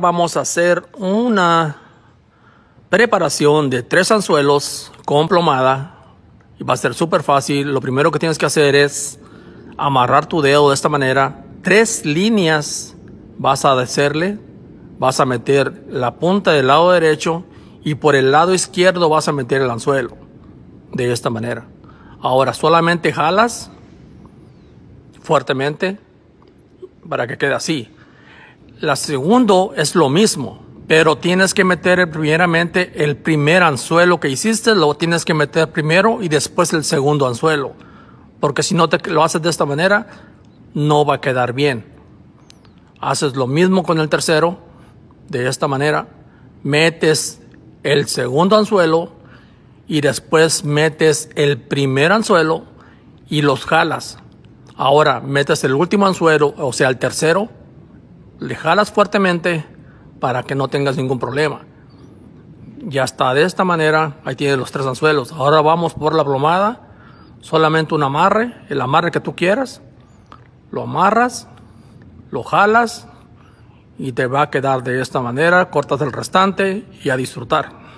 vamos a hacer una preparación de tres anzuelos con plomada y va a ser súper fácil. Lo primero que tienes que hacer es amarrar tu dedo de esta manera. Tres líneas vas a hacerle. Vas a meter la punta del lado derecho y por el lado izquierdo vas a meter el anzuelo. De esta manera. Ahora solamente jalas fuertemente para que quede así. La segundo es lo mismo, pero tienes que meter primeramente el primer anzuelo que hiciste, lo tienes que meter primero y después el segundo anzuelo, porque si no te lo haces de esta manera, no va a quedar bien. Haces lo mismo con el tercero, de esta manera, metes el segundo anzuelo y después metes el primer anzuelo y los jalas. Ahora metes el último anzuelo, o sea, el tercero, le jalas fuertemente para que no tengas ningún problema. y hasta de esta manera, ahí tienes los tres anzuelos. Ahora vamos por la plomada, solamente un amarre, el amarre que tú quieras, lo amarras, lo jalas y te va a quedar de esta manera, cortas el restante y a disfrutar.